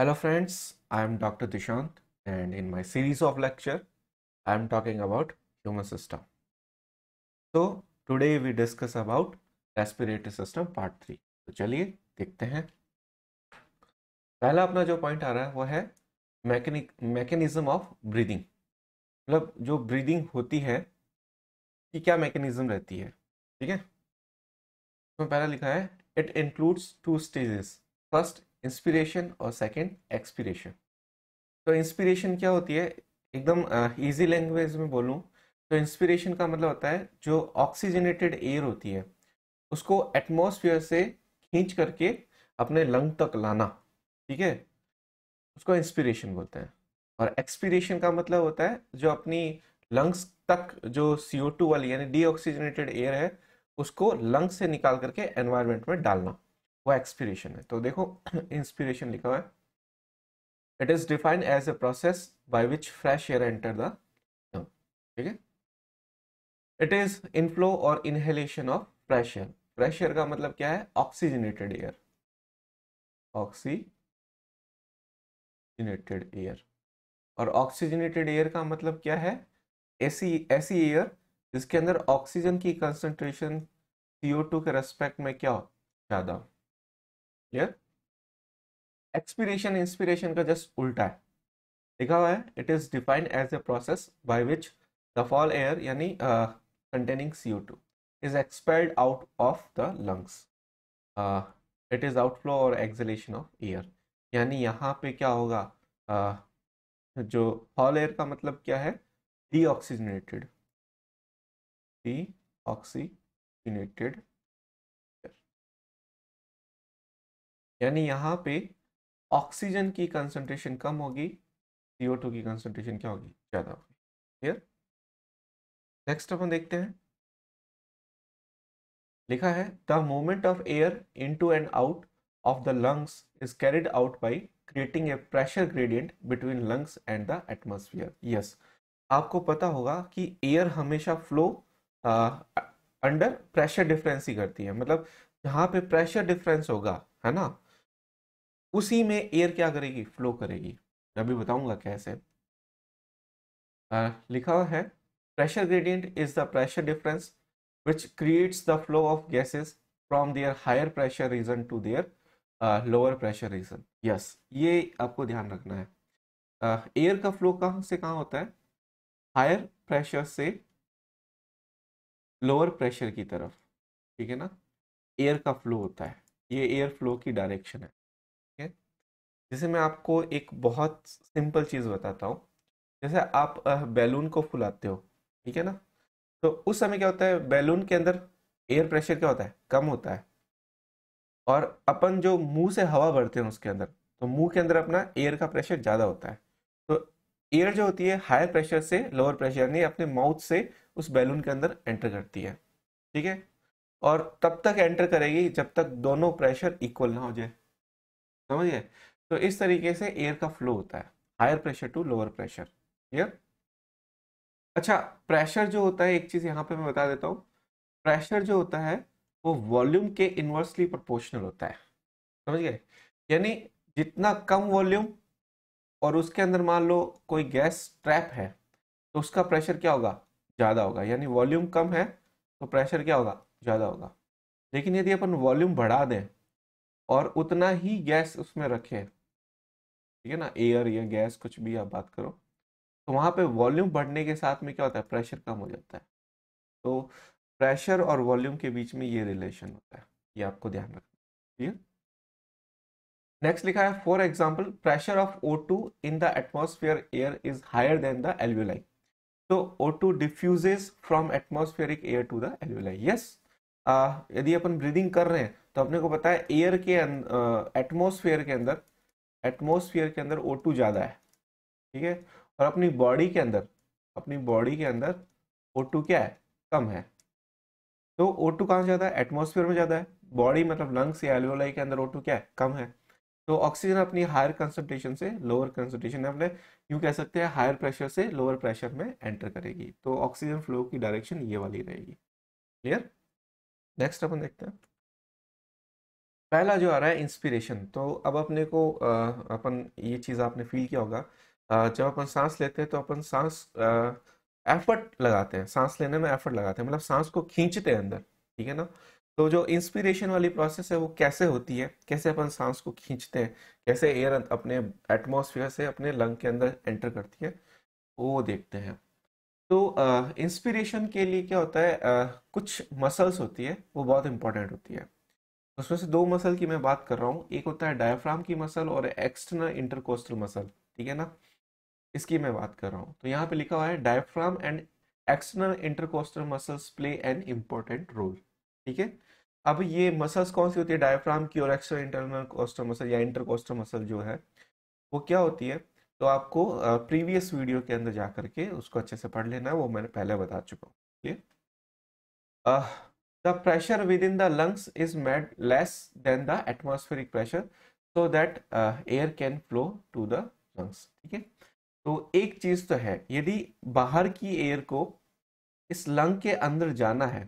Hello friends, I am Dr. Dishant and in my series of lecture, I am talking about human system. So today we discuss about respiratory system part three तो चलिए देखते हैं पहला अपना जो point आ रहा है वो है मैकेनिक मैकेनिज्म ऑफ ब्रीदिंग मतलब जो ब्रीदिंग होती है कि क्या मैकेनिज्म रहती है ठीक है तो पहला लिखा है it includes two stages first inspiration और सेकंड एक्सपिरेशन तो इंस्पिरेशन क्या होती है एकदम इजी uh, लैंग्वेज में बोलूँ तो इंस्पिरेशन का मतलब होता है जो ऑक्सीजनेटेड एयर होती है उसको एटमोसफियर से खींच करके अपने लंग तक लाना ठीक है उसको इंस्पिरेशन बोलते हैं और एक्सपिरेशन का मतलब होता है जो अपनी लंग्स तक जो सी वाली यानी ऑक्सीजनेटेड एयर है उसको लंग्स से निकाल करके एनवायरमेंट में डालना वो एक्सपिरेशन है तो देखो इंस्पिरेशन लिखा हुआ है it is defined as a process by which fresh air enter the ठीक है इट इज इनफ्लो और inhalation of fresh air fresh air का मतलब क्या है ऑक्सीजनेटेड एयर ऑक्सीजनेटेड एयर और ऑक्सीजनेटेड एयर का मतलब क्या है ऐसी ऐसी एयर जिसके अंदर ऑक्सीजन की कंसंट्रेशन CO2 के रेस्पेक्ट में क्या हो ज़्यादा क्लियर एक्सपीरेशन इंस्पिरेशन का जस्ट उल्टा है लिखा हुआ है it is defined as a process by which the foul air यानी containing C O two is expelled out of the lungs it is outflow और एक्सलेशन ऑफ एयर यानी यहाँ पे क्या होगा uh, जो फॉल एयर का मतलब क्या है डी ऑक्सीजनेटेड डी ऑक्सीजनेटेड यानी यहाँ पे ऑक्सीजन की कंसंट्रेशन कम होगी सीओ टू की कंसंट्रेशन क्या होगी ज़्यादा होगी क्लियर नेक्स्ट अपन देखते हैं लिखा है the movement of air into and out of the lungs is carried out by creating a pressure gradient between lungs and the atmosphere yes आपको पता होगा कि एयर हमेशा फ्लो अंडर प्रेशर डिफरेंस ही करती है मतलब जहां पे प्रेशर डिफरेंस होगा है ना उसी में एयर क्या करेगी फ्लो करेगी अभी बताऊंगा कैसे आ, लिखा है pressure gradient is the pressure difference which creates the flow of gases from their higher pressure region to their lower pressure region yes ये आपको ध्यान रखना है एयर uh, का फ्लो कहाँ से कहाँ होता है हायर प्रेशर से लोअर प्रेशर की तरफ ठीक है ना एयर का फ्लो होता है ये एयर फ्लो की डायरेक्शन है जैसे मैं आपको एक बहुत सिंपल चीज़ बताता हूँ जैसे आप बैलून को फुलाते हो ठीक है ना तो उस समय क्या होता है बैलून के अंदर एयर प्रेशर क्या होता है कम होता है और अपन जो मुंह से हवा भरते हैं उसके अंदर तो मुंह के अंदर अपना एयर का प्रेशर ज़्यादा होता है तो एयर जो होती है हायर प्रेशर से लोअर प्रेशर यानी अपने माउथ से उस बैलून के अंदर एंटर करती है ठीक है और तब तक एंटर करेगी जब तक दोनों प्रेशर इक्वल ना हो जाए समझिए तो इस तरीके से एयर का फ्लो होता है higher pressure to lower pressure clear अच्छा प्रेशर जो होता है एक चीज़ यहाँ पे मैं बता देता हूँ प्रेशर जो होता है वो वॉल्यूम के इन्वर्सली प्रोपोर्शनल होता है समझ गए यानी जितना कम वॉल्यूम और उसके अंदर मान लो कोई गैस ट्रैप है तो उसका प्रेशर क्या होगा ज़्यादा होगा यानी वॉल्यूम कम है तो प्रेशर क्या होगा ज़्यादा होगा लेकिन यदि अपन वॉल्यूम बढ़ा दें और उतना ही गैस उसमें रखें ठीक है ना एयर या गैस कुछ भी आप बात करो तो वहाँ पे वॉल्यूम बढ़ने के साथ में क्या होता है प्रेशर कम हो जाता है तो प्रेशर और वॉल्यूम के बीच में ये रिलेशन होता है ये आपको ध्यान रखना ठीक है नेक्स्ट लिखा है for example pressure of O two in the atmosphere air is higher than the alveoli तो O two diffuses from atmospheric air to the alveoli yes यदि अपन ब्रीदिंग कर रहे हैं तो अपने को पता है एयर के एटमोसफेयर अं, के अंदर एटमोसफियर के अंदर ओ टू ज़्यादा है ठीक है और अपनी बॉडी के अंदर अपनी बॉडी के अंदर ओ टू क्या है कम है तो ओ टू कहाँ ज़्यादा है एटमोसफियर में ज़्यादा है बॉडी मतलब लंग्स या एल्वोलाई के अंदर ओ टू क्या है कम है तो ऑक्सीजन अपनी हायर कंसनट्रेशन से लोअर कंसनट्रेशन अपने यूँ कह सकते हैं हायर प्रेशर से लोअर प्रेशर में एंटर करेगी तो ऑक्सीजन फ्लो की डायरेक्शन ये वाली रहेगी क्लियर नेक्स्ट अपन देखते हैं पहला जो आ रहा है इंस्पिरेशन तो अब अपने को अपन ये चीज़ आपने फील किया होगा जब अपन सांस लेते हैं तो अपन सांस एफर्ट लगाते हैं सांस लेने में एफर्ट लगाते हैं मतलब सांस को खींचते हैं अंदर ठीक है ना तो जो इंस्पिरेशन वाली प्रोसेस है वो कैसे होती है कैसे अपन सांस को खींचते हैं कैसे एयर अं-, अपने एटमोसफियर से अपने लंग के अंदर एंटर करती है वो देखते हैं तो इंस्पिरेशन के लिए क्या होता है आ, कुछ मसल्स होती है वो बहुत इंपॉर्टेंट होती है उसमें से दो मसल की मैं बात कर रहा हूँ एक होता है डायफ्राम की मसल और एक्सटर्नल इंटरकोस्टल मसल ठीक है ना इसकी मैं बात कर रहा हूँ तो यहाँ पे लिखा हुआ है diaphragm and external intercostal muscles play an important role ठीक है अब ये मसल्स कौन सी होती है डायफ्राम की और एक्सटर्नल इंटरनल कोस्टल मसल या इंटरकोस्टल मसल जो है वो क्या होती है तो आपको प्रीवियस वीडियो के अंदर जा करके उसको अच्छे से पढ़ लेना है वो मैंने पहले बता चुका हूँ ठीक है the pressure within the lungs is made less than the atmospheric pressure so that uh, air can flow to the lungs ठीक है तो एक चीज तो है यदि बाहर की एयर को इस लंग के अंदर जाना है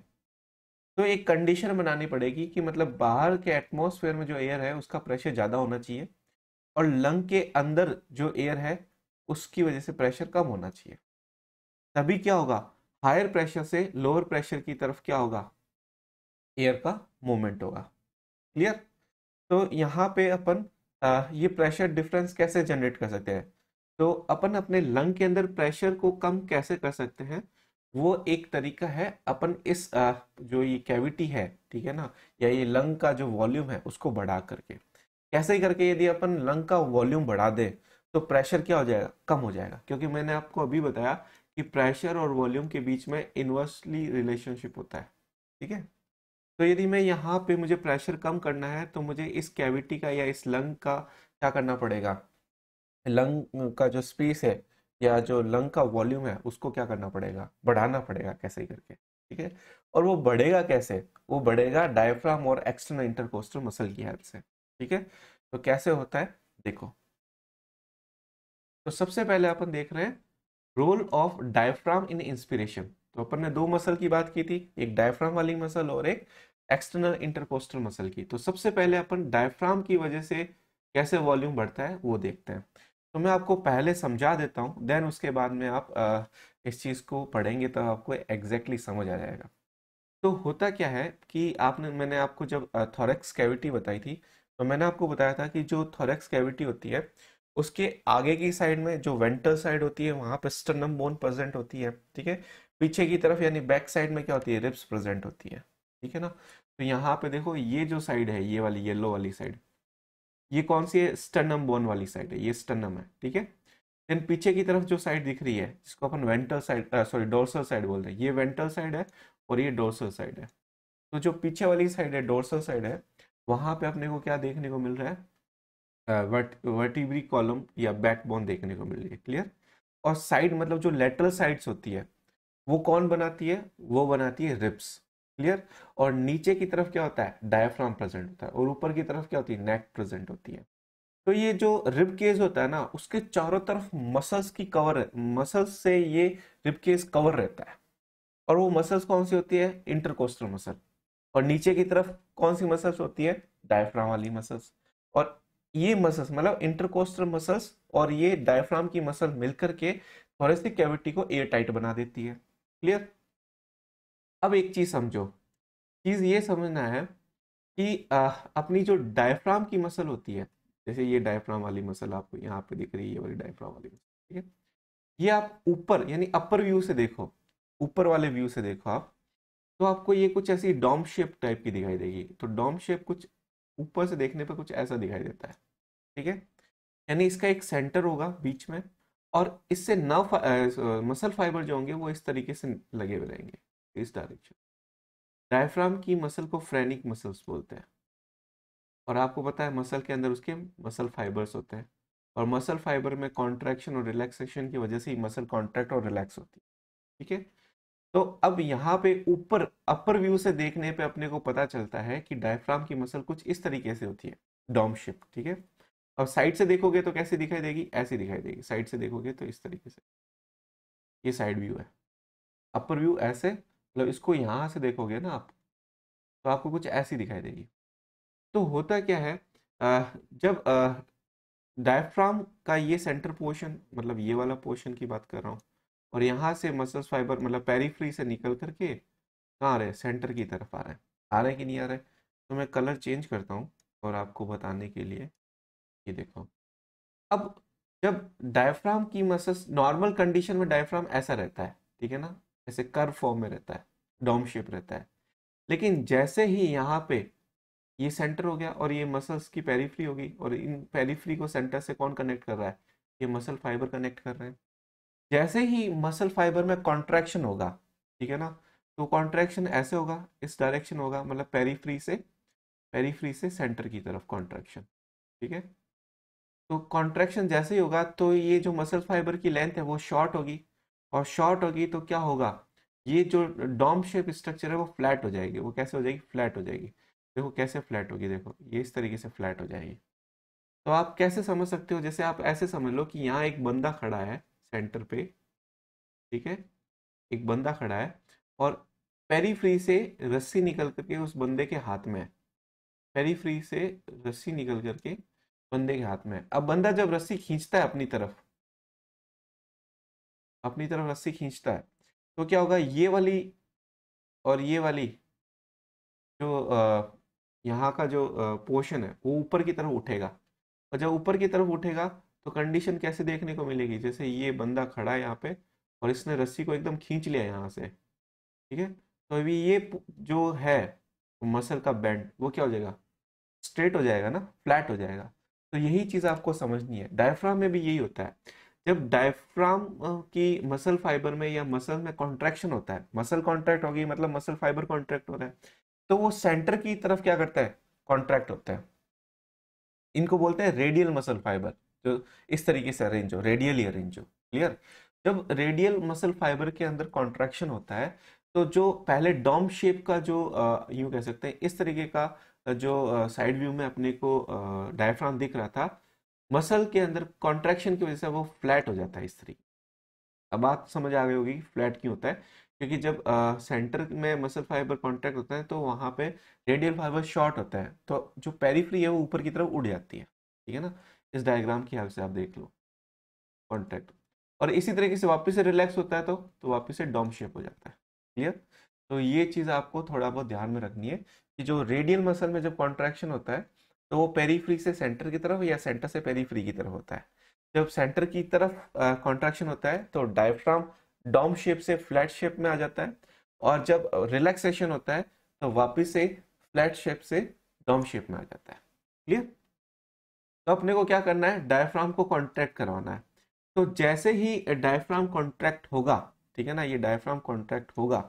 तो एक कंडीशन बनानी पड़ेगी कि मतलब बाहर के एटमॉस्फेयर में जो एयर है उसका प्रेशर ज़्यादा होना चाहिए और लंग के अंदर जो एयर है उसकी वजह से प्रेशर कम होना चाहिए तभी क्या होगा हायर प्रेशर से लोअर प्रेशर की तरफ क्या होगा एयर का मूवमेंट होगा क्लियर तो यहाँ पे अपन आ, ये प्रेशर डिफरेंस कैसे जनरेट कर सकते हैं तो अपन अपने लंग के अंदर प्रेशर को कम कैसे कर सकते हैं वो एक तरीका है अपन इस आ, जो ये कैविटी है ठीक है ना या ये लंग का जो वॉल्यूम है उसको बढ़ा करके कैसे करके यदि अपन लंग का वॉल्यूम बढ़ा दें तो प्रेशर क्या हो जाएगा कम हो जाएगा क्योंकि मैंने आपको अभी बताया कि प्रेशर और वॉल्यूम के बीच में इन्वर्सली रिलेशनशिप होता है ठीक है तो यदि मैं यहाँ पे मुझे प्रेशर कम करना है तो मुझे इस कैविटी का या इस लंग का क्या करना पड़ेगा लंग का जो स्पेस है या जो लंग का वॉल्यूम है उसको क्या करना पड़ेगा बढ़ाना पड़ेगा कैसे ही करके ठीक है और वो बढ़ेगा कैसे वो बढ़ेगा डायफ्राम और एक्सटर्नल इंटरकोस्टर मसल की हेल्प से ठीक है तो कैसे होता है देखो तो सबसे पहले अपन देख रहे हैं role of diaphragm in inspiration तो अपन ने दो मसल की बात की थी एक डायफ्राम वाली मसल और एक एक्सटर्नल इंटरकोस्टल मसल की तो सबसे पहले अपन डायफ्राम की वजह से कैसे वॉल्यूम बढ़ता है वो देखते हैं तो मैं आपको पहले समझा देता हूँ देन उसके बाद में आप आ, इस चीज़ को पढ़ेंगे तो आपको एग्जैक्टली समझ आ जाएगा तो होता क्या है कि आपने मैंने आपको जब थॉरेक्स कैविटी बताई थी तो मैंने आपको बताया था कि जो थॉरेक्स कैविटी होती है उसके आगे की साइड में जो वेंटल साइड होती है वहाँ पर स्टर्नम बोन प्रेजेंट होती है ठीक है पीछे की तरफ यानी बैक साइड में क्या होती है रिप्स प्रेजेंट होती है ठीक है ना तो यहाँ पे देखो ये जो साइड है ये वाली येलो वाली साइड ये कौन सी है स्टनम बोन वाली साइड है ये स्टनम है ठीक है देन पीछे की तरफ जो साइड दिख रही है जिसको अपन ventral side sorry dorsal side बोलते हैं ये वेंटल साइड है और ये डोर्सल साइड है तो जो पीछे वाली साइड है डोर्सल साइड है वहां पे अपने को क्या देखने को मिल रहा है वर्ट वर्टिब्री कॉलम या बैकबोन देखने को मिल रही है क्लियर और साइड मतलब जो लेटरल साइड्स होती है वो कौन बनाती है वो बनाती है रिप्स क्लियर और नीचे की तरफ क्या होता है डायफ्राम प्रेजेंट होता है और ऊपर की तरफ क्या होती है नेक प्रेजेंट होती है तो ये जो रिब केस होता है ना उसके चारों तरफ मसल्स की कवर मसल्स से ये रिब केस कवर रहता है और वो मसल्स कौन सी होती है इंटरकोस्टल मसल और नीचे की तरफ कौन सी मसल्स होती है डायफ्राम वाली मसल्स और ये मसल्स मतलब इंटरकोस्टल मसल्स और ये डायफ्राम की मसल मिलकर के थोरेसिक कैविटी को एयर टाइट बना देती है क्लियर अब एक चीज़ समझो चीज़ ये समझना है कि आ, अपनी जो डायफ्राम की मसल होती है जैसे ये डायफ्राम वाली मसल आपको यहाँ पे दिख रही है ये वाली डायफ्राम वाली मसल ठीक है ये आप ऊपर यानी अपर व्यू से देखो ऊपर वाले व्यू से देखो आप तो आपको ये कुछ ऐसी डॉम शेप टाइप की दिखाई देगी तो डॉम शेप कुछ ऊपर से देखने पर कुछ ऐसा दिखाई देता है ठीक है यानी इसका एक सेंटर होगा बीच में और इससे नर्व मसल फाइबर जो होंगे वो इस तरीके से लगे हुए रहेंगे इस डायरेक्शन डायफ्राम की मसल को फ्रेनिक मसल्स बोलते हैं और आपको पता है मसल के अंदर उसके मसल फाइबर्स होते हैं और मसल फाइबर में कॉन्ट्रैक्शन और रिलैक्सेशन की वजह से ही मसल कॉन्ट्रैक्ट और रिलैक्स होती है ठीक है तो अब यहाँ पे ऊपर अपर व्यू से देखने पे अपने को पता चलता है कि डायफ्राम की मसल कुछ इस तरीके से होती है डॉम शिप ठीक है अब साइड से देखोगे तो कैसे दिखाई देगी ऐसी दिखाई देगी साइड से देखोगे तो इस तरीके से ये साइड व्यू है अपर व्यू ऐसे मतलब इसको यहाँ से देखोगे ना आप तो आपको कुछ ऐसी दिखाई देगी तो होता क्या है जब डायफ्राम का ये सेंटर पोर्शन मतलब ये वाला पोर्शन की बात कर रहा हूँ और यहाँ से मसल्स फाइबर मतलब पेरीफ्री से निकल करके कहाँ आ रहे सेंटर की तरफ आ रहे हैं आ रहे कि नहीं आ रहे तो मैं कलर चेंज करता हूँ और आपको बताने के लिए ये देखो अब जब डायफ्राम की मसल्स नॉर्मल कंडीशन में डायफ्राम ऐसा रहता है ठीक है ना ऐसे कर फॉर्म में रहता है डोम शेप रहता है लेकिन जैसे ही यहाँ पे ये सेंटर हो गया और ये मसल्स की पेरीफ्री होगी और इन पेरीफ्री को सेंटर से कौन कनेक्ट कर रहा है ये मसल फाइबर कनेक्ट कर रहे हैं जैसे ही मसल फाइबर में कॉन्ट्रैक्शन होगा ठीक है ना तो कॉन्ट्रैक्शन ऐसे होगा इस डायरेक्शन होगा मतलब पेरीफ्री से पेरीफ्री से सेंटर की तरफ कॉन्ट्रैक्शन ठीक है तो कॉन्ट्रैक्शन जैसे ही होगा तो ये जो मसल फाइबर की लेंथ है वो शॉर्ट होगी और शॉर्ट होगी तो क्या होगा ये जो डॉम शेप स्ट्रक्चर है वो फ्लैट हो जाएगी वो कैसे हो जाएगी फ्लैट हो जाएगी देखो कैसे फ्लैट होगी देखो ये इस तरीके से फ्लैट हो जाएगी तो आप कैसे समझ सकते हो जैसे आप ऐसे समझ लो कि यहाँ एक बंदा खड़ा है सेंटर पे ठीक है एक बंदा खड़ा है और पेरीफ्री से रस्सी निकल करके उस बंदे के हाथ में है पेरीफ्री से रस्सी निकल करके बंदे के हाथ में है अब बंदा जब रस्सी खींचता है अपनी तरफ अपनी तरफ रस्सी खींचता है तो क्या होगा ये वाली और ये वाली जो यहाँ का जो पोर्शन है वो ऊपर की तरफ उठेगा और जब ऊपर की तरफ उठेगा तो कंडीशन कैसे देखने को मिलेगी जैसे ये बंदा खड़ा है यहाँ पे और इसने रस्सी को एकदम खींच लिया यहाँ से ठीक है तो अभी ये जो है मसल का बैंड वो क्या हो जाएगा स्ट्रेट हो जाएगा ना फ्लैट हो जाएगा तो यही चीज़ आपको समझनी है डायफ्राम में भी यही होता है जब डायफ्राम की मसल फाइबर में या मसल में कॉन्ट्रैक्शन होता है मसल कॉन्ट्रैक्ट होगी मतलब मसल फाइबर कॉन्ट्रैक्ट हो रहा है तो वो सेंटर की तरफ क्या करता है कॉन्ट्रैक्ट होता है इनको बोलते हैं रेडियल मसल फाइबर जो इस तरीके से अरेंज हो रेडियली अरेंज हो क्लियर जब रेडियल मसल फाइबर के अंदर कॉन्ट्रैक्शन होता है तो जो पहले डॉम शेप का जो यूँ कह सकते हैं इस तरीके का जो साइड व्यू में अपने को डायफ्राम दिख रहा था मसल के अंदर कॉन्ट्रैक्शन की वजह से वो फ्लैट हो जाता है इस तरीके अब बात समझ आ गई होगी फ्लैट क्यों होता है क्योंकि जब आ, सेंटर में मसल फाइबर कॉन्ट्रैक्ट होता है तो वहाँ पे रेडियल फाइबर शॉर्ट होता है तो जो पेरीफ्री है वो ऊपर की तरफ उड़ जाती है ठीक है ना इस डायग्राम की हेल्प से आप देख लो कॉन्ट्रैक्ट और इसी तरीके से वापस से रिलैक्स होता है तो तो वापस से डॉम शेप हो जाता है क्लियर तो ये चीज़ आपको थोड़ा बहुत ध्यान में रखनी है कि जो रेडियल मसल में जब कॉन्ट्रैक्शन होता है तो वो पेरीफ्री से सेंटर की तरफ या सेंटर से पेरीफ्री की तरफ होता है जब सेंटर की तरफ कॉन्ट्रैक्शन होता है तो डायफ्राम डॉम शेप से फ्लैट शेप में आ जाता है और जब रिलैक्सेशन होता है तो वापस से फ्लैट शेप से डॉम शेप में आ जाता है क्लियर तो अपने को क्या करना है डायफ्राम को कॉन्ट्रैक्ट करवाना है तो जैसे ही डायफ्राम कॉन्ट्रैक्ट होगा ठीक है ना ये डायफ्राम कॉन्ट्रैक्ट होगा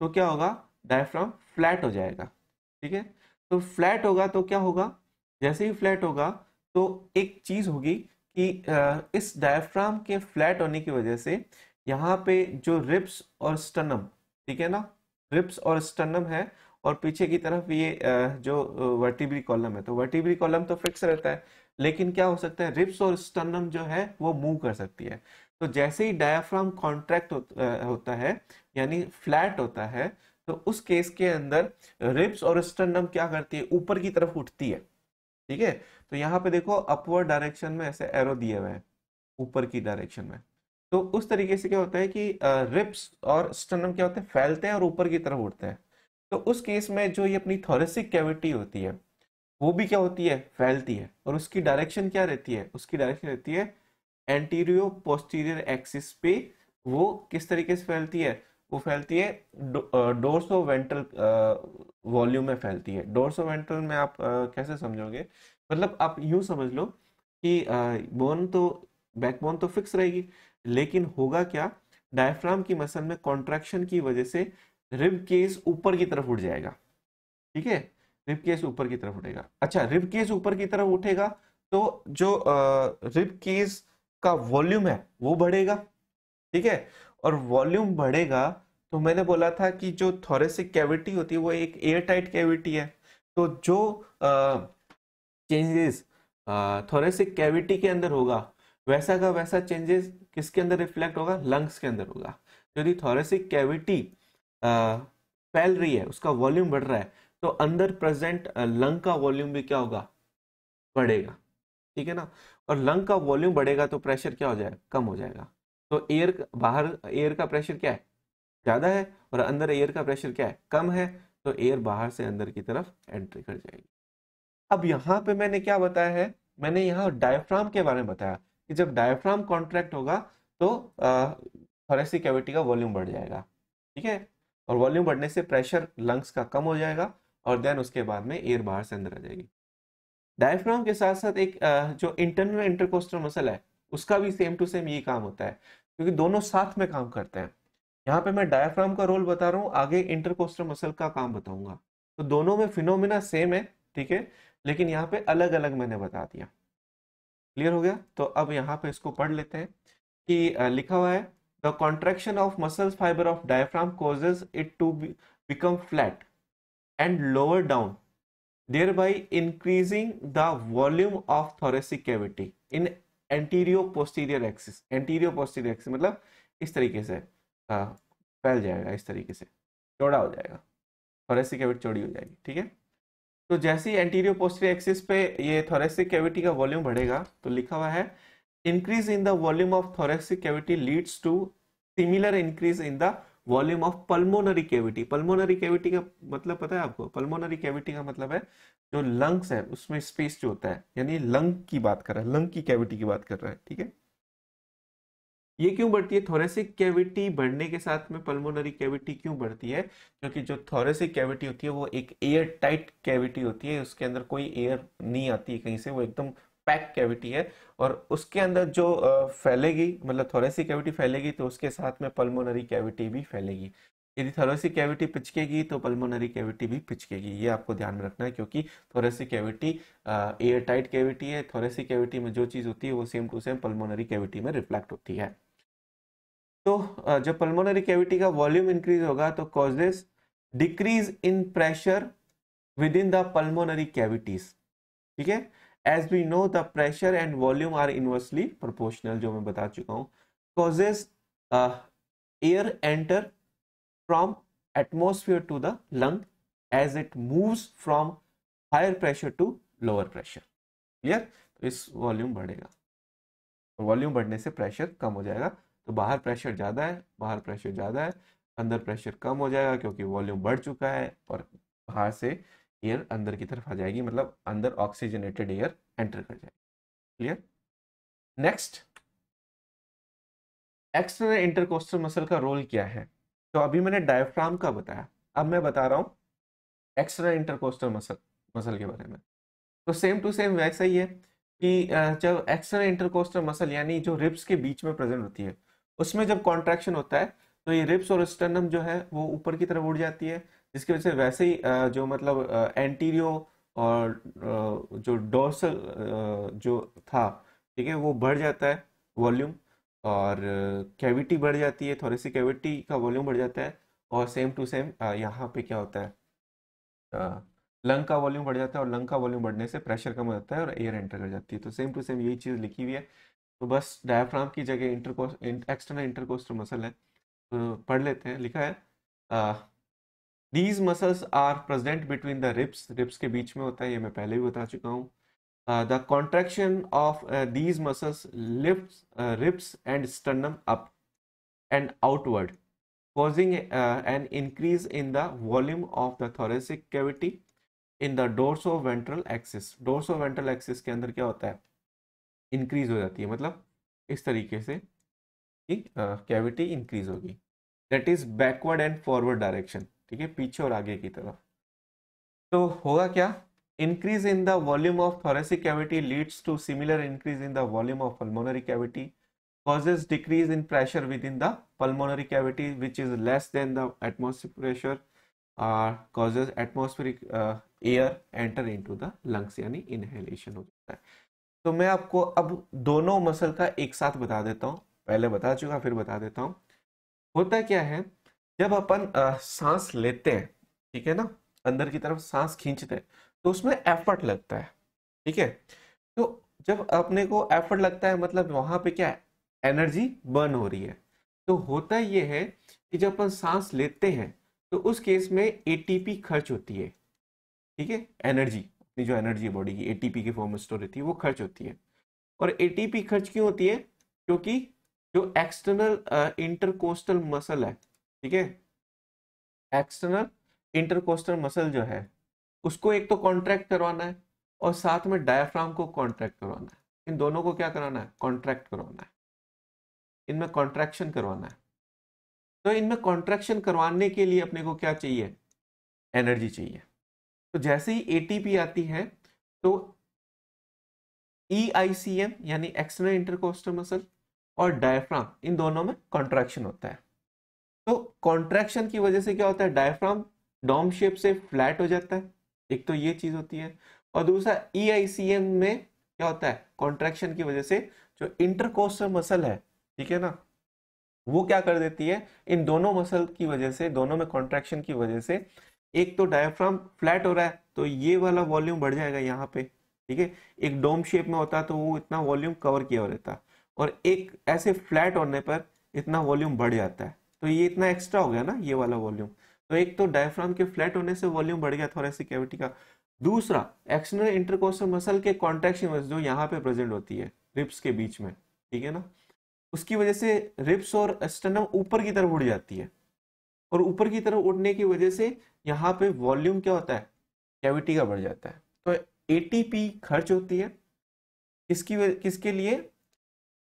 तो क्या होगा डायफ्राम फ्लैट हो जाएगा ठीक है तो फ्लैट होगा तो क्या होगा जैसे ही फ्लैट होगा तो एक चीज़ होगी कि इस डायफ्राम के फ्लैट होने की वजह से यहाँ पे जो रिप्स और स्टनम ठीक है ना रिप्स और स्टनम है और पीछे की तरफ ये जो वर्टिब्री कॉलम है तो वर्टिब्री कॉलम तो फिक्स रहता है लेकिन क्या हो सकता है रिप्स और स्टनम जो है वो मूव कर सकती है तो जैसे ही डायाफ्राम कॉन्ट्रैक्ट होता है यानी फ्लैट होता है तो उस केस के अंदर रिप्स और स्टनम क्या करती है ऊपर की तरफ उठती है ठीक है तो यहाँ पे देखो अपवर्ड डायरेक्शन में ऐसे एरो दिए हुए हैं ऊपर की डायरेक्शन में तो उस तरीके से क्या होता है कि रिप्स और स्टनम क्या होते हैं फैलते हैं और ऊपर की तरफ उठते हैं तो उस केस में जो ये अपनी थोरेसिक कैविटी होती है वो भी क्या होती है फैलती है और उसकी डायरेक्शन क्या रहती है उसकी डायरेक्शन रहती है एंटीरियो पोस्टीरियर एक्सिस पे वो किस तरीके से फैलती है वो फैलती है डोर्सो वेंट्रल वॉल्यूम में फैलती है डोर्सो वेंट्रल में आप कैसे समझोगे मतलब आप यूं समझ लो कि बोन तो बैकबोन तो फिक्स रहेगी लेकिन होगा क्या डायफ्राम की मसल में कॉन्ट्रैक्शन की वजह से रिब केस ऊपर की तरफ उठ जाएगा ठीक है रिब केस ऊपर की तरफ उठेगा अच्छा रिब केस ऊपर की तरफ उठेगा तो जो रिब केस का वॉल्यूम है वो बढ़ेगा ठीक है और वॉल्यूम बढ़ेगा तो मैंने बोला था कि जो थोरेसिक कैविटी होती है वो एक एयर टाइट कैविटी है तो जो चेंजेस थोरेसिक कैविटी के अंदर होगा वैसा का वैसा चेंजेस किसके अंदर रिफ्लेक्ट होगा लंग्स के अंदर होगा यदि थोरेसिक कैविटी फैल रही है उसका वॉल्यूम बढ़ रहा है तो अंदर प्रेजेंट लंग का वॉल्यूम भी क्या होगा बढ़ेगा ठीक है ना और लंग का वॉल्यूम बढ़ेगा तो प्रेशर क्या हो जाएगा कम हो जाएगा तो एयर बाहर एयर का प्रेशर क्या है ज़्यादा है और अंदर एयर का प्रेशर क्या है कम है तो एयर बाहर से अंदर की तरफ एंट्री कर जाएगी अब यहां पे मैंने क्या बताया है मैंने यहाँ डायफ्राम के बारे में बताया कि जब डायफ्राम कॉन्ट्रैक्ट होगा तो थोरेसिक कैविटी का वॉल्यूम बढ़ जाएगा ठीक है और वॉल्यूम बढ़ने से प्रेशर लंग्स का कम हो जाएगा और देन उसके बाद में एयर बाहर से अंदर आ जाएगी डायफ्राम के साथ साथ एक जो इंटरनल इंटरकोस्टल मसल है उसका भी सेम टू सेम यही काम होता है क्योंकि दोनों साथ में काम करते हैं यहाँ पे मैं डायफ्राम का रोल बता रहा हूँ आगे इंटरकोस्टर मसल का काम बताऊंगा तो दोनों में फिनोमिना सेम है ठीक है लेकिन यहाँ पे अलग अलग मैंने बता दिया क्लियर हो गया तो अब यहाँ पे इसको पढ़ लेते हैं कि लिखा हुआ है the contraction of muscle fibre of diaphragm causes it to become flat and lower down thereby increasing the volume of thoracic cavity in antero posterior axis antero posterior axis मतलब इस तरीके से आ, हाँ, फैल जाएगा इस तरीके से चौड़ा हो जाएगा थोरेसिक कैविटी चौड़ी हो जाएगी ठीक है तो जैसे ही एंटीरियो पोस्टीरियर एक्सिस पे ये थोरेसिक कैविटी का वॉल्यूम बढ़ेगा तो लिखा हुआ है increase in the volume of thoracic cavity leads to similar increase in the volume of pulmonary cavity pulmonary cavity का मतलब पता है आपको पल्मोनरी कैविटी का मतलब है जो लंग्स है उसमें स्पेस जो होता है यानी लंग की बात कर रहा है लंग की कैविटी की बात कर रहा है ठीक है ये क्यों बढ़ती है थोरेसिक कैविटी बढ़ने के साथ में पल्मोनरी कैविटी क्यों बढ़ती है क्योंकि जो थोरेसिक कैविटी होती है वो एक एयर टाइट कैविटी होती है उसके अंदर कोई एयर नहीं आती कहीं से वो एकदम पैक कैविटी है और उसके अंदर जो फैलेगी मतलब थोरेसी कैविटी फैलेगी तो उसके साथ में पल्मोनरी कैविटी भी फैलेगी यदि थोरेसी कैविटी पिचकेगी तो पल्मोनरी कैविटी भी पिचकेगी ये आपको ध्यान में रखना है क्योंकि thoracic cavity air tight cavity है थोरेसी कैविटी में जो चीज़ होती है वो same to same pulmonary cavity में रिफ्लेक्ट होती है तो जब पल्मोनरी कैविटी का वॉल्यूम इंक्रीज होगा तो causes decrease in pressure within the pulmonary cavities ठीक है as we know the pressure and volume are inversely proportional जो मैं बता चुका हूँ causes air enter from atmosphere to the lung as it moves from higher pressure to lower pressure clear तो इस volume बढ़ेगा वॉल्यूम तो बढ़ने से प्रेशर कम हो जाएगा तो बाहर प्रेशर ज़्यादा है बाहर प्रेशर ज़्यादा है अंदर प्रेशर कम हो जाएगा क्योंकि वॉल्यूम बढ़ चुका है और बाहर से एयर अंदर की तरफ आ जाएगी मतलब अंदर ऑक्सीजनेटेड एयर एंटर कर जाएगी clear next external intercostal muscle का रोल क्या है तो अभी मैंने डायफ्राम का बताया अब मैं बता रहा हूँ एक्सटर्नल इंटरकोस्टल मसल मसल के बारे में तो सेम टू सेम वैसा ही है कि जब एक्सटर्नल इंटरकोस्टल मसल यानी जो रिप्स के बीच में प्रेजेंट होती है उसमें जब कॉन्ट्रैक्शन होता है तो ये रिप्स और स्टर्नम जो है वो ऊपर की तरफ उड़ जाती है जिसकी वजह से वैसे ही जो मतलब एंटीरियो और जो डोर्सल जो था ठीक है वो बढ़ जाता है वॉल्यूम और कैविटी बढ़ जाती है थोड़ी सी कैविटी का वॉल्यूम बढ़ जाता है और सेम टू सेम यहाँ पे क्या होता है लंग का वॉल्यूम बढ़ जाता है और लंग का वॉल्यूम बढ़ने से प्रेशर कम हो जाता है और एयर एंटर कर जाती है तो सेम टू सेम यही चीज़ लिखी हुई है तो बस डायफ्राम की जगह इंटरकोस्ट एक्सटर्नल इंटरकोस्टर मसल है तो पढ़ लेते हैं लिखा है these muscles are present between the ribs ribs के बीच में होता है ये मैं पहले भी बता चुका हूँ the contraction of these muscles lifts ribs and sternum up and outward an increase in the volume of the thoracic cavity in the dorso ventral axis dorso ventral axis के अंदर क्या होता है इंक्रीज हो जाती है मतलब इस तरीके से कैविटी इंक्रीज uh, होगी that is backward and forward direction ठीक है पीछे और आगे की तरफ तो होगा क्या increase in the volume of thoracic cavity leads to similar increase in the volume of pulmonary cavity causes decrease in pressure within the pulmonary cavity which is less than the atmosphere pressure causes atmospheric air enter into the lungs यानी inhalation हो जाता है तो मैं आपको अब दोनों muscle का एक साथ बता देता हूँ पहले बता चुका फिर बता देता हूँ होता क्या है जब अपन सांस लेते हैं ठीक है ना अंदर की तरफ सांस खींचते हैं तो उसमें एफर्ट लगता है ठीक है तो जब अपने को एफर्ट लगता है मतलब वहां पे क्या है एनर्जी बर्न हो रही है तो होता यह है कि जब अपन सांस लेते हैं तो उस केस में एटीपी खर्च होती है ठीक है एनर्जी अपनी जो एनर्जी है बॉडी की एटीपी के फॉर्म में स्टोर होती है वो खर्च होती है और एटीपी खर्च क्यों होती है क्योंकि जो एक्सटर्नल इंटरकोस्टल मसल है ठीक है एक्सटर्नल इंटरकोस्टल मसल जो है उसको एक तो कॉन्ट्रैक्ट करवाना है और साथ में डायफ्राम को कॉन्ट्रैक्ट करवाना है इन दोनों को क्या कराना है कॉन्ट्रैक्ट करवाना है इनमें कॉन्ट्रैक्शन करवाना है तो इनमें कॉन्ट्रैक्शन करवाने के लिए अपने को क्या चाहिए एनर्जी चाहिए तो जैसे ही एटीपी आती है तो ई e यानी एक्सटर्नल इंटरकोस्टल मसल और डायफ्राम इन दोनों में कॉन्ट्रैक्शन होता है तो कॉन्ट्रैक्शन की वजह से क्या होता है डायफ्राम डॉम शेप से फ्लैट हो जाता है एक तो ये चीज होती है और दूसरा ई e में क्या होता है कॉन्ट्रैक्शन की वजह से जो इंटरकोस्टल मसल है ठीक है ना वो क्या कर देती है इन दोनों मसल की वजह से दोनों में कॉन्ट्रैक्शन की वजह से एक तो डायफ्राम फ्लैट हो रहा है तो ये वाला वॉल्यूम बढ़ जाएगा यहाँ पे ठीक है एक डोम शेप में होता तो वो इतना वॉल्यूम कवर किया रहता और एक ऐसे फ्लैट होने पर इतना वॉल्यूम बढ़ जाता है तो ये इतना एक्स्ट्रा हो गया ना ये वाला वॉल्यूम तो एक तो डायफ्राम के फ्लैट होने से वॉल्यूम बढ़ गया थोरेसिक कैविटी का दूसरा एक्सटर्नल इंटरकोस्टल मसल के कॉन्ट्रेक्शन जो यहाँ पे प्रेजेंट होती है रिप्स के बीच में ठीक है ना उसकी वजह से रिप्स और स्टनम ऊपर की तरफ उड़ जाती है और ऊपर की तरफ उड़ने की वजह से यहाँ पे वॉल्यूम क्या होता है कैविटी का बढ़ जाता है तो ए खर्च होती है किसकी किसके लिए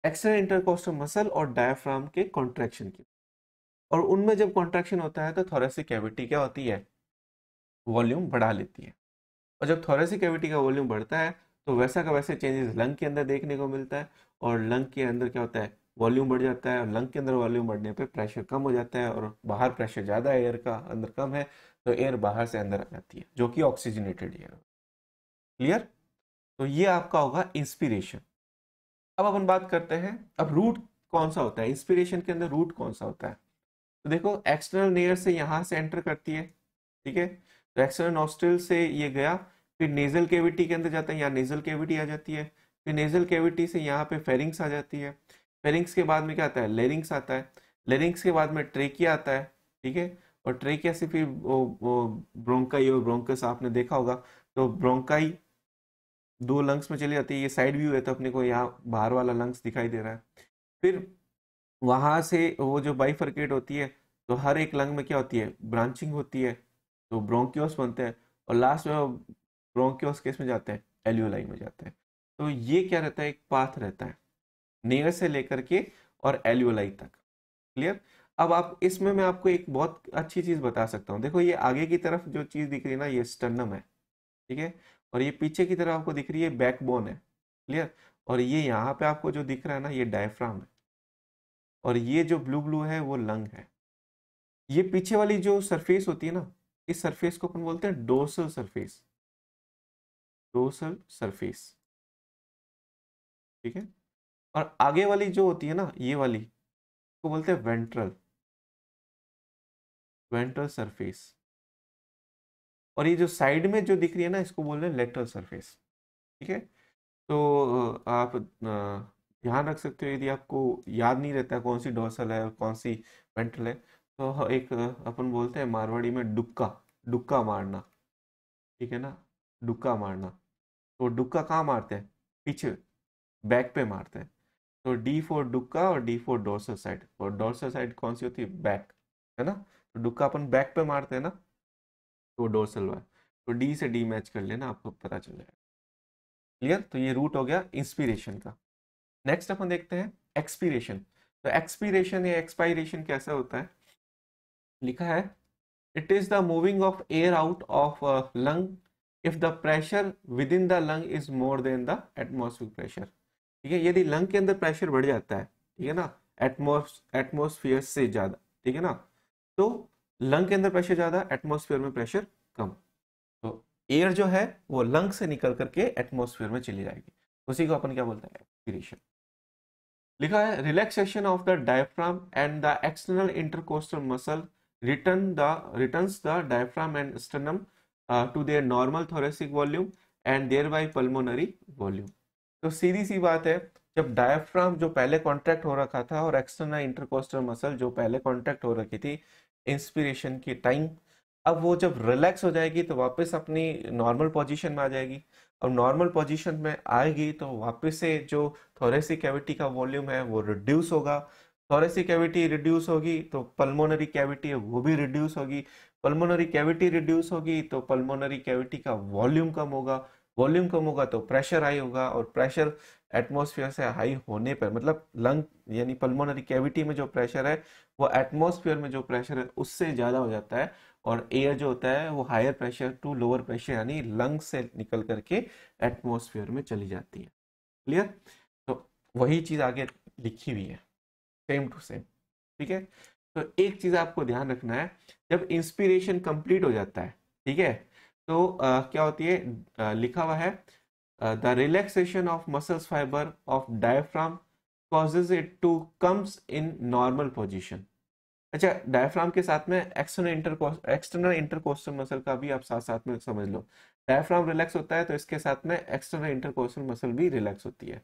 एक्सटर्नल इंटरकोस्टल मसल और डायफ्राम के कॉन्ट्रैक्शन की और उनमें जब कॉन्ट्रेक्शन होता है तो थोरेसिक कैविटी क्या होती है वॉल्यूम बढ़ा लेती है और जब थोरेसिक कैविटी का वॉल्यूम बढ़ता है तो वैसा का वैसे चेंजेस लंग के अंदर देखने को मिलता है और लंग के अंदर क्या होता है वॉल्यूम बढ़ जाता है और लंग के अंदर वॉल्यूम बढ़ने पर प्रेशर कम हो जाता है और बाहर प्रेशर ज़्यादा है एयर का अंदर कम है तो एयर बाहर से अंदर आ जाती है जो कि ऑक्सीजनेटेड एयर क्लियर तो ये आपका होगा इंस्पिरेशन अब अपन बात करते हैं अब रूट कौन सा होता है इंस्पिरेशन के अंदर रूट कौन सा होता है तो देखो एक्सटर्नल नेयर से यहाँ से एंटर करती है ठीक है तो एक्सटर्नल नोस्टल से ये गया फिर नेजल केविटी के अंदर जाता है यहाँ नेजल केविटी आ जाती है फिर नेजल केविटी से यहाँ पे फेरिंग्स आ जाती है फेरिंग्स के बाद में क्या आता है लेरिंग्स आता है लेरिंग्स के बाद में ट्रेकिया आता है ठीक है और ट्रेकिया से फिर वो, वो ब्रोंकाई और ब्रोंकस आपने देखा होगा तो ब्रोंकाई दो लंग्स में चली जाती है ये साइड व्यू है तो अपने को यहाँ बाहर वाला लंग्स दिखाई दे रहा है फिर वहाँ से वो जो बाइफर्केट होती है तो हर एक लंग में क्या होती है ब्रांचिंग होती है तो ब्रोंक्योस बनते हैं और लास्ट में ब्रोंक्योस केस में जाते हैं एल्यूलाई में जाते हैं तो ये क्या रहता है एक पाथ रहता है नेयर से लेकर के और एल्यूलाई तक क्लियर अब आप इसमें मैं आपको एक बहुत अच्छी चीज़ बता सकता हूँ देखो ये आगे की तरफ जो चीज़ दिख रही है ना ये स्टर्नम है ठीक है और ये पीछे की तरफ आपको दिख रही है बैकबोन है क्लियर और ये यहाँ पे आपको जो दिख रहा है ना ये डायफ्राम है और ये जो ब्लू ब्लू है वो लंग है ये पीछे वाली जो सरफेस होती है ना इस सरफेस को अपन बोलते हैं डोसल सरफेस डोसल सरफेस ठीक है और आगे वाली जो होती है ना ये वाली को बोलते हैं वेंट्रल वेंट्रल सरफेस और ये जो साइड में जो दिख रही है ना इसको बोल रहे हैं लेटरल सरफेस ठीक है तो आप ध्यान रख सकते हो यदि आपको याद नहीं रहता कौन सी डोसल है और कौन सी वेंट्रल है तो एक अपन बोलते हैं मारवाड़ी में डुक्का डुक्का मारना ठीक है ना डुक्का मारना तो डुक्का कहाँ मारते हैं पीछे बैक पे मारते हैं तो डी फोर डुक्का और डी फोर डोसल साइड और डोसल साइड कौन सी होती है बैक है ना तो डुक्का अपन बैक पे मारते हैं ना तो डोसल वाय तो डी से डी मैच कर लेना आपको पता चल जाएगा क्लियर तो ये रूट हो गया इंस्पिरेशन का नेक्स्ट अपन देखते हैं एक्सपीरेशन तो एक्सपीरेशन या एक्सपायरेशन कैसा होता है लिखा है it is the moving of air out of lung if the pressure within the lung is more than the atmospheric pressure ठीक है यदि लंग के अंदर प्रेशर बढ़ जाता है ठीक है ना एटमोस एटमोसफियर से ज़्यादा ठीक है ना तो लंग के अंदर प्रेशर ज़्यादा एटमोसफियर में प्रेशर कम तो एयर जो है वो लंग से निकल करके एटमोसफियर में चली जाएगी उसी को अपन क्या बोलते हैं एक्सपीरेशन लिखा है relaxation of the diaphragm and the external intercostal muscle return the returns the diaphragm and sternum to their normal thoracic volume and thereby pulmonary volume तो सीधी सी बात है जब डायफ्राम जो पहले कॉन्ट्रैक्ट हो रखा था और एक्सटर्नल इंटरकोस्टल मसल जो पहले कॉन्ट्रैक्ट हो रखी थी इंस्पिरेशन के टाइम अब वो जब रिलैक्स हो जाएगी तो वापस अपनी नॉर्मल पोजीशन में आ जाएगी अब नॉर्मल पोजीशन में आएगी तो वापस से जो थोरेसिक कैविटी का वॉल्यूम है वो रिड्यूस होगा थोरेसिक कैविटी रिड्यूस होगी तो पल्मोनरी कैविटी है वो भी रिड्यूस होगी पल्मोनरी कैविटी रिड्यूस होगी तो पल्मोनरी कैविटी का वॉल्यूम कम होगा वॉल्यूम कम होगा तो प्रेशर हाई होगा और प्रेशर एटमोसफियर से हाई होने पर मतलब लंग यानी पल्मोनरी कैविटी में जो प्रेशर है वो एटमोसफियर में जो प्रेशर है उससे ज़्यादा हो जाता है और एयर जो होता है वो higher pressure to lower pressure यानी लंग से निकल करके एटमोसफियर में चली जाती है क्लियर तो वही चीज़ आगे लिखी हुई है सेम टू सेम ठीक है तो एक चीज़ आपको ध्यान रखना है जब इंस्पिरेशन कंप्लीट हो जाता है ठीक है तो आ, क्या होती है आ, लिखा हुआ है the relaxation of muscles fibre of diaphragm causes it to comes in normal position अच्छा डायफ्राम के साथ में external intercost external intercostal muscle का भी आप साथ साथ में समझ लो डायफ्राम रिलैक्स होता है तो इसके साथ में एक्सटर्नल इंटरकोस्टल मसल भी रिलैक्स होती है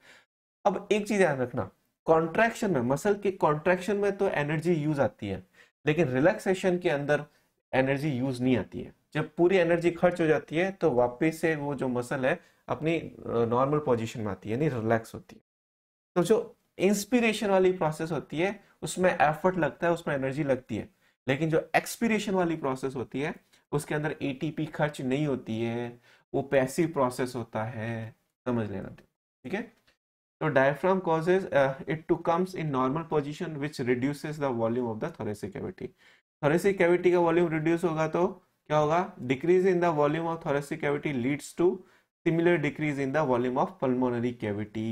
अब एक चीज ध्यान रखना कॉन्ट्रैक्शन में मसल के कॉन्ट्रैक्शन में तो एनर्जी यूज आती है लेकिन रिलैक्सेशन के अंदर एनर्जी यूज नहीं आती है जब पूरी एनर्जी खर्च हो जाती है तो वापस से वो जो मसल है अपनी नॉर्मल पोजिशन में आती है यानी रिलैक्स होती है तो जो इंस्पिरेशन वाली प्रोसेस होती है उसमें एफर्ट लगता है उसमें एनर्जी लगती है लेकिन जो एक्सपीरेशन वाली प्रोसेस होती है उसके अंदर ए खर्च नहीं होती है वो पैसिव प्रोसेस होता है समझ लेना ठीक है तो diaphragm causes it to comes in normal position which reduce the volume of the thoracic cavity thoracic cavity का वॉल्यूम रिड्यूस होगा तो क्या होगा decrease in the volume of thoracic cavity leads to similar decrease in the volume of pulmonary cavity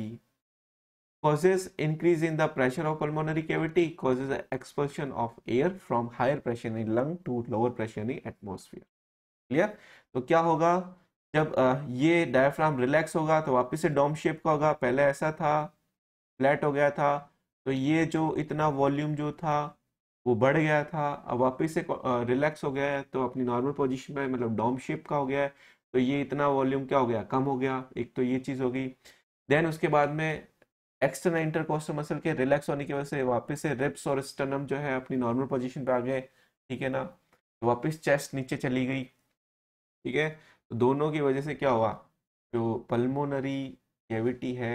causes increase in the pressure of pulmonary cavity causes the expulsion of air from higher pressure in lung to lower pressure in atmosphere clear तो क्या होगा जब ये diaphragm relax होगा तो वापस से dome shape का होगा पहले ऐसा था फ्लैट हो गया था तो ये जो इतना वॉल्यूम जो था वो बढ़ गया था अब वापस से रिलैक्स हो गया है तो अपनी नॉर्मल पोजीशन में मतलब डोम शेप का हो गया है तो ये इतना वॉल्यूम क्या हो गया कम हो गया एक तो ये चीज़ होगी देन उसके बाद में एक्सटर्नल इंटरकोस्टल मसल के रिलैक्स होने की वजह से वापस से रिप्स और स्टनम जो है अपनी नॉर्मल पोजीशन पे आ गए ठीक है ना तो वापस चेस्ट नीचे चली गई ठीक है तो दोनों की वजह से क्या हुआ जो पल्मोनरी कैविटी है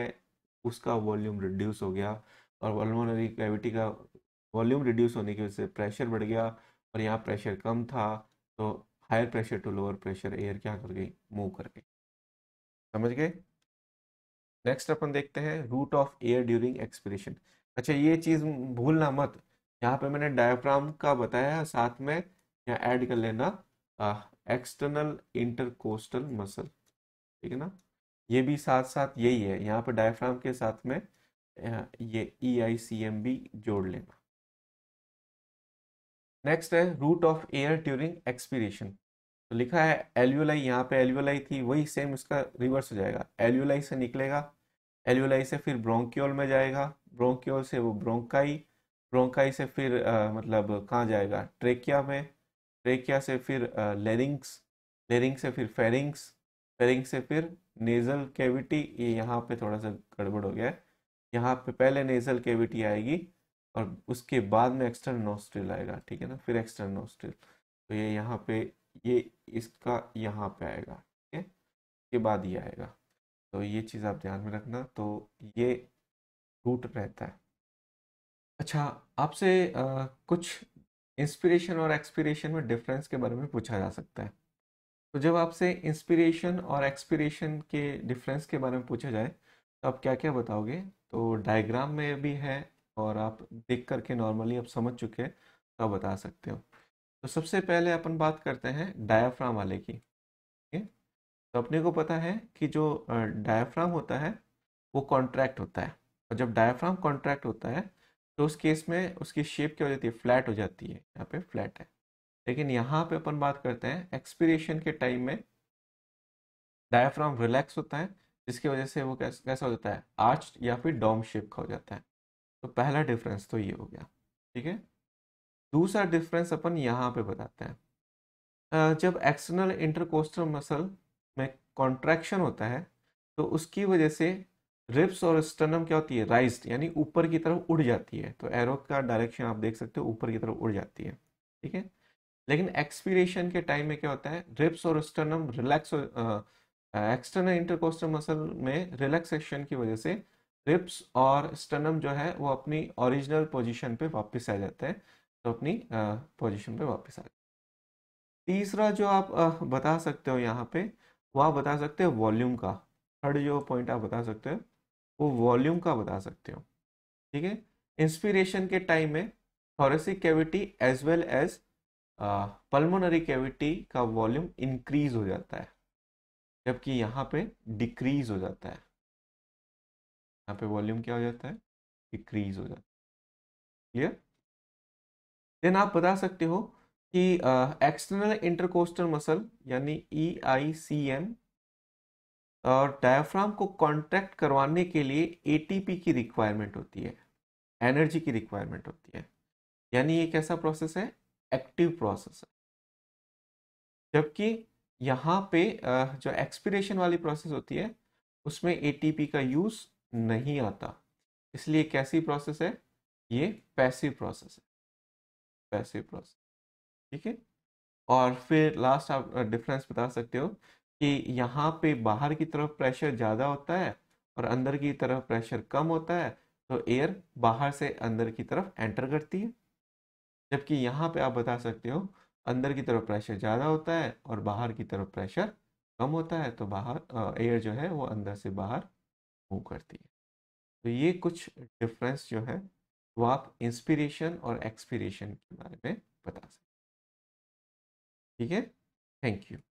उसका वॉल्यूम रिड्यूस हो गया और पल्मोनरी कैविटी का वॉल्यूम रिड्यूस होने की वजह से प्रेशर बढ़ गया और यहाँ प्रेशर कम था तो higher pressure to lower pressure air क्या कर गई मूव कर गई समझ गए नेक्स्ट अपन देखते हैं route of air during expiration अच्छा ये चीज़ भूलना मत यहाँ पे मैंने डायफ्राम का बताया साथ में यहाँ ऐड कर लेना एक्सटर्नल इंटरकोस्टल मसल ठीक है ना ये भी साथ साथ यही है यहाँ पे डायफ्राम के साथ में ये ई आई सी एम भी जोड़ लेना नेक्स्ट है route of air during expiration तो लिखा है एल्यूलाई यहाँ पे एल्यूलाई थी वही सेम उसका रिवर्स हो जाएगा एल्यूलाई से निकलेगा एल्यूलाई से फिर ब्रोंक्योल में जाएगा ब्रोंक्योल से वो ब्रोंकाई ब्रोंकाई से फिर आ, मतलब कहाँ जाएगा ट्रेकिया में ट्रेकिया से फिर लेरिंग्स लेरिंग से फिर फेरिंग्स फेरिंग से फिर नेज़ल कैविटी ये यहाँ पे थोड़ा सा गड़बड़ हो गया है यहाँ पे पहले नेज़ल कैविटी आएगी और उसके बाद में एक्सटर्नल नोस्ट्रिल आएगा ठीक है ना फिर एक्सटर्नल नोस्ट्रिल तो ये यहाँ पे ये इसका यहाँ पे आएगा ठीक है इसके बाद ये आएगा तो ये चीज़ आप ध्यान में रखना तो ये रूट रहता है अच्छा आपसे कुछ इंस्पिरेशन और एक्सपिरेशन में डिफरेंस के बारे में पूछा जा सकता है तो जब आपसे इंस्पिरेशन और एक्सपिरेशन के डिफरेंस के बारे में पूछा जाए तो आप क्या क्या बताओगे तो डायग्राम में भी है और आप देख करके नॉर्मली आप समझ चुके हैं तो आप बता सकते हो तो सबसे पहले अपन बात करते हैं डायाफ्राम वाले की ठीक है तो अपने को पता है कि जो डायाफ्राम होता है वो कॉन्ट्रैक्ट होता है और जब डायाफ्राम कॉन्ट्रैक्ट होता है तो उस केस में उसकी शेप क्या हो जाती है फ्लैट हो जाती है यहाँ पे फ्लैट है लेकिन यहाँ पे अपन बात करते हैं एक्सपीरेशन के टाइम में डायाफ्राम रिलैक्स होता है जिसकी वजह से वो कैस, कैसा हो जाता है आर्च या फिर डॉम शेप का हो जाता है तो पहला डिफरेंस तो ये हो गया ठीक है दूसरा डिफरेंस अपन यहाँ पे बताते हैं जब एक्सटर्नल इंटरकोस्टल मसल में कॉन्ट्रैक्शन होता है तो उसकी वजह से रिप्स और स्टनम क्या होती है राइज यानी ऊपर की तरफ उड़ जाती है तो एरो का डायरेक्शन आप देख सकते हो ऊपर की तरफ उड़ जाती है ठीक है लेकिन एक्सपीरेशन के टाइम में क्या होता है रिप्स और sternum relax external intercostal muscle में रिलैक्सेशन की वजह से रिप्स और स्टनम जो है वो अपनी ओरिजिनल पोजिशन पर वापस आ जाता है तो अपनी पोजीशन पे वापस आ जाए तीसरा जो आप बता सकते हो यहाँ पे वो आप बता सकते हो वॉल्यूम का थर्ड जो पॉइंट आप बता सकते हो वो वॉल्यूम का बता सकते हो ठीक है इंस्पिरेशन के टाइम में thoracic cavity as well as pulmonary cavity का वॉल्यूम इंक्रीज हो जाता है जबकि यहाँ पे डिक्रीज हो जाता है यहाँ पे वॉल्यूम क्या हो जाता है डिक्रीज हो जाता है क्लियर देन आप बता सकते हो कि एक्सटर्नल इंटरकोस्टल मसल यानी ई आई सी एम और डायफ्राम को कॉन्ट्रैक्ट करवाने के लिए एटीपी की रिक्वायरमेंट होती है एनर्जी की रिक्वायरमेंट होती है यानी ये कैसा प्रोसेस है एक्टिव प्रोसेस है जबकि यहाँ पे जो एक्सपिरेशन वाली प्रोसेस होती है उसमें एटीपी का यूज़ नहीं आता इसलिए कैसी प्रोसेस है ये पैसिव प्रोसेस है पैसिव प्लस ठीक है और फिर लास्ट आप डिफरेंस बता सकते हो कि यहाँ पे बाहर की तरफ प्रेशर ज़्यादा होता है और अंदर की तरफ प्रेशर कम होता है तो एयर बाहर से अंदर की तरफ एंटर करती है जबकि यहाँ पे आप बता सकते हो अंदर की तरफ प्रेशर ज़्यादा होता है और बाहर की तरफ प्रेशर कम होता है तो बाहर एयर जो है वो अंदर से बाहर मूव करती है तो ये कुछ डिफरेंस जो है वो आप इंस्पिरेशन और एक्सपिरेशन के बारे में बता सकते ठीक है थैंक यू